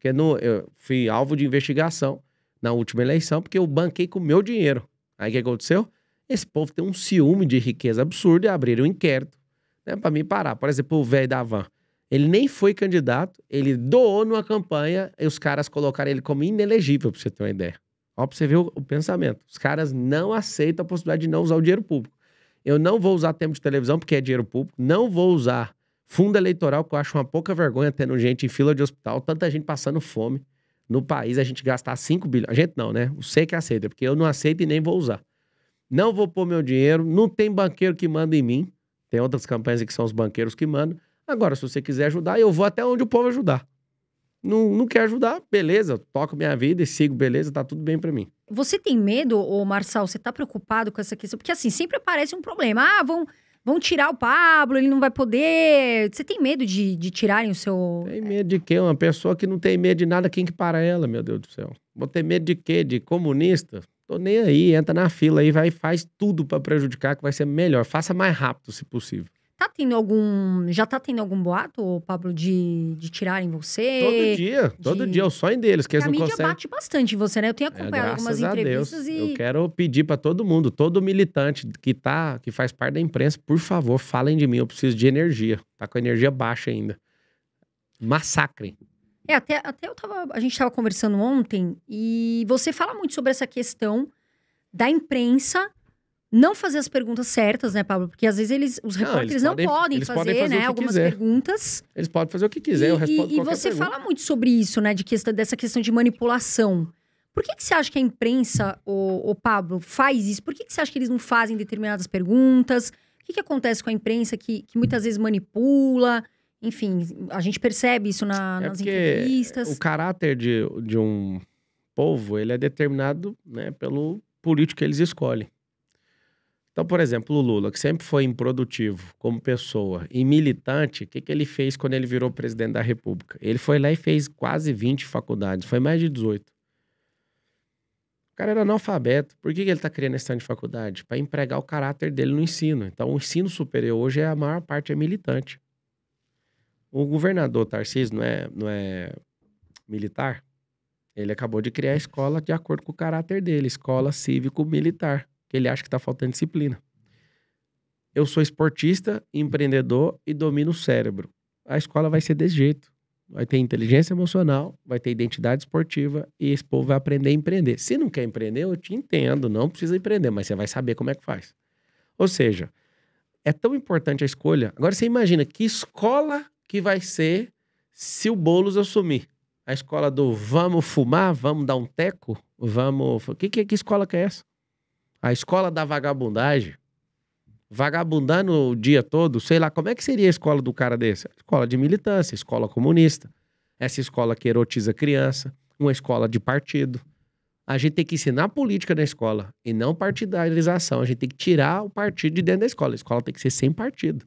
Porque no, eu fui alvo de investigação na última eleição, porque eu banquei com o meu dinheiro. Aí o que aconteceu? Esse povo tem um ciúme de riqueza absurda e abriram um inquérito né, para me parar. Por exemplo, o velho da van. Ele nem foi candidato, ele doou numa campanha e os caras colocaram ele como inelegível, para você ter uma ideia. Ó, pra você ver o, o, pensamento. Os caras não aceitam a possibilidade de não usar o dinheiro público. Eu não vou usar tempo de televisão, porque é dinheiro público. Não vou usar Fundo eleitoral, que eu acho uma pouca vergonha tendo gente em fila de hospital, tanta gente passando fome. No país, a gente gastar 5 bilhões. A gente não, né? Eu sei que aceita, porque eu não aceito e nem vou usar. Não vou pôr meu dinheiro, não tem banqueiro que manda em mim. Tem outras campanhas que são os banqueiros que mandam. Agora, se você quiser ajudar, eu vou até onde o povo ajudar. Não, não quer ajudar, beleza, toco minha vida e sigo, beleza, tá tudo bem para mim. Você tem medo, ô Marçal, você tá preocupado com essa questão? Porque assim, sempre aparece um problema. Ah, vão vão tirar o Pablo, ele não vai poder. Você tem medo de, de tirarem o seu. Tem medo de quê? Uma pessoa que não tem medo de nada, quem que para ela, meu Deus do céu? Vou ter medo de quê? De comunista? Tô nem aí, entra na fila aí, vai faz tudo para prejudicar, que vai ser melhor. Faça mais rápido, se possível. Tá tendo algum. Já tá tendo algum boato, Pablo, de, de tirarem você? Todo dia, de... todo dia, é o sonho deles, que Porque eles não conseguem. A mídia bate bastante em você, né? Eu tenho é, acompanhado é, algumas entrevistas Deus. e. Eu quero pedir para todo mundo, todo militante que tá, que faz parte da imprensa, por favor, falem de mim. Eu preciso de energia. Tá com energia baixa ainda. Massacrem. É, até, até eu tava. A gente tava conversando ontem e você fala muito sobre essa questão da imprensa não fazer as perguntas certas, né, Pablo? Porque às vezes eles, os repórteres não, eles não podem, podem, fazer, podem, fazer, né, algumas quiser. perguntas. Eles podem fazer o que quiser, e, eu respondo E, e você pergunta. fala muito sobre isso, né, de questão, dessa questão de manipulação. Por que, que você acha que a imprensa, o, o Pablo, faz isso? Por que, que você acha que eles não fazem determinadas perguntas? O que, que acontece com a imprensa que, que muitas vezes manipula? Enfim, a gente percebe isso na, é nas entrevistas. O caráter de, de um povo, ele é determinado né, pelo político que eles escolhem. Então, por exemplo, o Lula, que sempre foi improdutivo como pessoa e militante, o que, que ele fez quando ele virou presidente da República? Ele foi lá e fez quase 20 faculdades, foi mais de 18. O cara era analfabeto. Por que, que ele está criando esse tanto de faculdade? Para empregar o caráter dele no ensino. Então, o ensino superior hoje, é a maior parte é militante. O governador Tarcísio não é, não é militar? Ele acabou de criar a escola de acordo com o caráter dele, escola cívico-militar que ele acha que está faltando disciplina. Eu sou esportista, empreendedor e domino o cérebro. A escola vai ser desse jeito. Vai ter inteligência emocional, vai ter identidade esportiva e esse povo vai aprender a empreender. Se não quer empreender, eu te entendo, não precisa empreender, mas você vai saber como é que faz. Ou seja, é tão importante a escolha. Agora você imagina que escola que vai ser se o Boulos assumir. A escola do vamos fumar, vamos dar um teco, vamos. Que, que, que escola que é essa? a escola da vagabundagem, vagabundando o dia todo, sei lá, como é que seria a escola do cara desse? Escola de militância, escola comunista, essa escola que erotiza criança, uma escola de partido. A gente tem que ensinar política na escola e não partidarização. A gente tem que tirar o partido de dentro da escola. A escola tem que ser sem partido.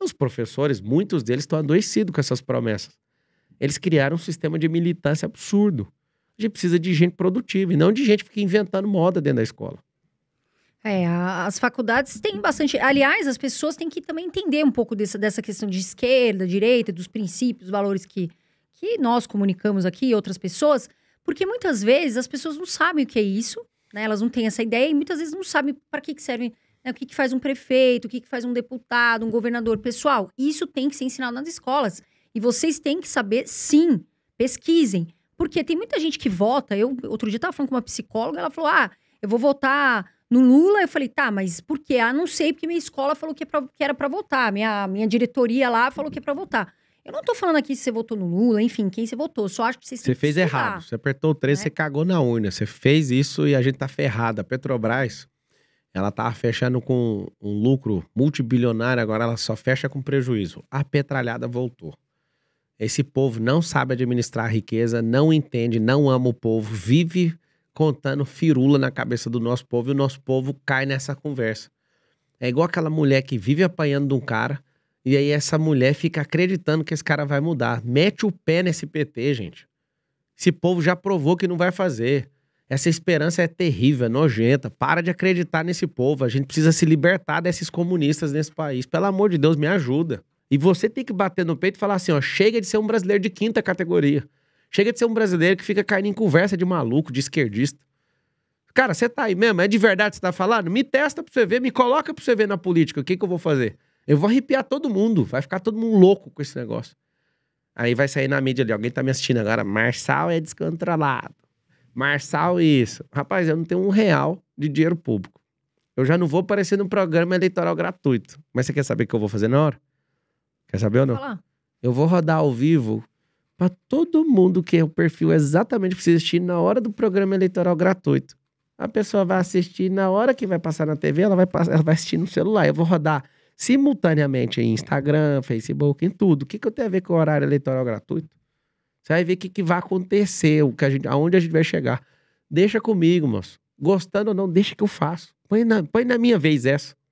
Os professores, muitos deles estão adoecidos com essas promessas. Eles criaram um sistema de militância absurdo. A gente precisa de gente produtiva e não de gente que fica inventando moda dentro da escola. É, as faculdades têm bastante. Aliás, as pessoas têm que também entender um pouco dessa, dessa questão de esquerda, direita, dos princípios, valores que, que nós comunicamos aqui e outras pessoas, porque muitas vezes as pessoas não sabem o que é isso, né? Elas não têm essa ideia e muitas vezes não sabem para que, que serve, né? o que, que faz um prefeito, o que, que faz um deputado, um governador. Pessoal, isso tem que ser ensinado nas escolas. E vocês têm que saber, sim, pesquisem. Porque tem muita gente que vota. Eu, outro dia, estava falando com uma psicóloga, ela falou: ah, eu vou votar no Lula, eu falei, tá, mas por quê? Ah, não sei, porque minha escola falou que, é era para votar, minha, minha diretoria lá falou que é pra votar. Eu não tô falando aqui se você votou no Lula, enfim, quem você votou. Só acho que você Você fez errado. Você apertou o 3, né? você cagou na unha. Você fez isso e a gente tá ferrado. A Petrobras, ela tava tá fechando com um lucro multibilionário, agora ela só fecha com prejuízo. A petralhada voltou. Esse povo não sabe administrar a riqueza, não entende, não ama o povo, vive contando firula na cabeça do nosso povo e o nosso povo cai nessa conversa. É igual aquela mulher que vive apanhando de um cara e aí essa mulher fica acreditando que esse cara vai mudar. Mete o pé nesse PT, gente. Esse povo já provou que não vai fazer. Essa esperança é terrível, é nojenta. Para de acreditar nesse povo. A gente precisa se libertar desses comunistas nesse país. Pelo amor de Deus, me ajuda. E você tem que bater no peito e falar assim: ó, chega de ser um brasileiro de quinta categoria. Chega de ser um brasileiro que fica caindo em conversa de maluco, de esquerdista. Cara, você tá aí mesmo? É de verdade que você tá falando? Me testa pra você ver, me coloca pra você ver na política. O que, que eu vou fazer? Eu vou arrepiar todo mundo. Vai ficar todo mundo louco com esse negócio. Aí vai sair na mídia ali. Alguém tá me assistindo agora. Marçal é descontrolado. Marçal é isso. Rapaz, eu não tenho um real de dinheiro público. Eu já não vou aparecer num programa eleitoral gratuito. Mas você quer saber o que eu vou fazer na hora? Quer saber ou não? Eu vou rodar ao vivo para todo mundo que é o perfil exatamente precisa assistir na hora do programa eleitoral gratuito. A pessoa vai assistir na hora que vai passar na TV, ela vai, passar, ela vai assistir no celular. Eu vou rodar simultaneamente em Instagram, Facebook, em tudo. O que, que eu tenho a ver com o horário eleitoral gratuito? Você vai ver o que, que vai acontecer, o que a gente, aonde a gente vai chegar. Deixa comigo, moço. Gostando ou não, deixa que eu faço. Põe na, põe na minha vez essa.